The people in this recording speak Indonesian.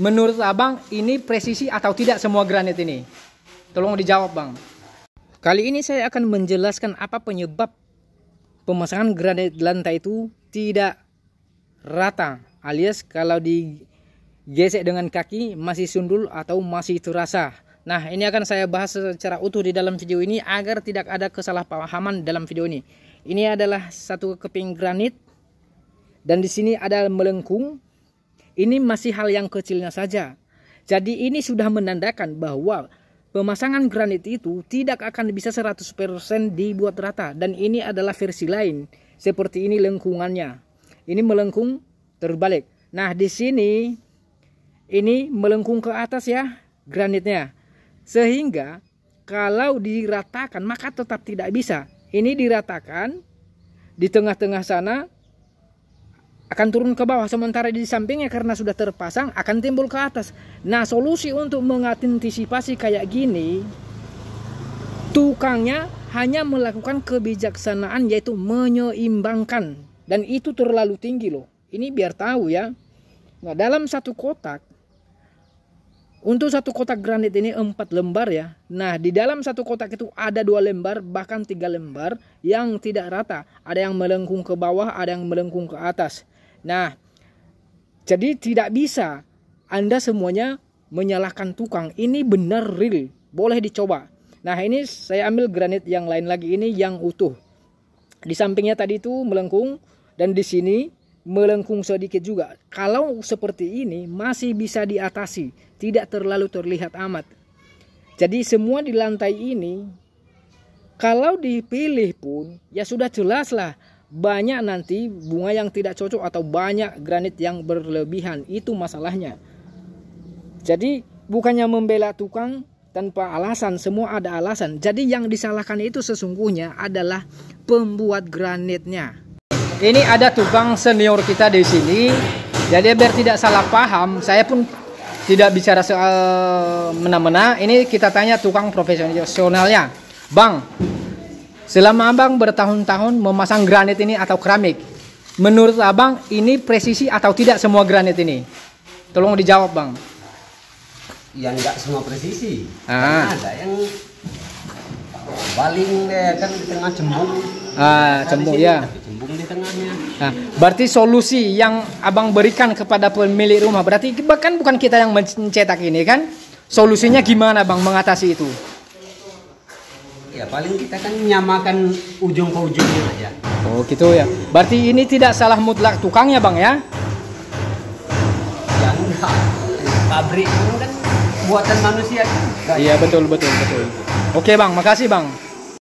Menurut Abang, ini presisi atau tidak semua granit ini? Tolong dijawab, Bang. Kali ini saya akan menjelaskan apa penyebab pemasangan granit lantai itu tidak rata alias kalau digesek dengan kaki masih sundul atau masih terasa. Nah, ini akan saya bahas secara utuh di dalam video ini agar tidak ada kesalahpahaman dalam video ini. Ini adalah satu keping granit dan di sini ada melengkung ini masih hal yang kecilnya saja. Jadi ini sudah menandakan bahwa pemasangan granit itu tidak akan bisa 100% dibuat rata dan ini adalah versi lain. Seperti ini lengkungannya. Ini melengkung terbalik. Nah, di sini ini melengkung ke atas ya granitnya. Sehingga kalau diratakan maka tetap tidak bisa. Ini diratakan di tengah-tengah sana akan turun ke bawah sementara di sampingnya karena sudah terpasang akan timbul ke atas. Nah, solusi untuk mengantisipasi kayak gini tukangnya hanya melakukan kebijaksanaan yaitu menyeimbangkan dan itu terlalu tinggi loh. Ini biar tahu ya. Nah, dalam satu kotak untuk satu kotak granit ini empat lembar ya. Nah, di dalam satu kotak itu ada dua lembar bahkan tiga lembar yang tidak rata. Ada yang melengkung ke bawah, ada yang melengkung ke atas. Nah, jadi tidak bisa Anda semuanya menyalahkan tukang. Ini benar real, boleh dicoba. Nah, ini saya ambil granit yang lain lagi ini yang utuh. Di sampingnya tadi itu melengkung dan di sini melengkung sedikit juga. Kalau seperti ini masih bisa diatasi, tidak terlalu terlihat amat. Jadi semua di lantai ini kalau dipilih pun ya sudah jelas lah banyak nanti bunga yang tidak cocok atau banyak granit yang berlebihan itu masalahnya jadi bukannya membela tukang tanpa alasan semua ada alasan jadi yang disalahkan itu sesungguhnya adalah pembuat granitnya ini ada tukang senior kita di sini jadi biar tidak salah paham saya pun tidak bicara soal mena-mena ini kita tanya tukang profesionalnya bang Selama abang bertahun-tahun memasang granit ini atau keramik, menurut abang ini presisi atau tidak semua granit ini? Tolong dijawab bang. Yang nggak semua presisi. Ah. Karena ada yang baling deh kan di tengah cembung. Ah, cembung nah, ya. Cembung di tengahnya. Nah, berarti solusi yang abang berikan kepada pemilik rumah berarti bahkan bukan kita yang mencetak ini kan? Solusinya gimana bang mengatasi itu? ya paling kita kan nyamakan ujung ke ujungnya aja oh gitu ya berarti ini tidak salah mutlak tukangnya bang ya ya enggak pabrik itu kan buatan manusia kan? iya betul betul betul oke bang makasih bang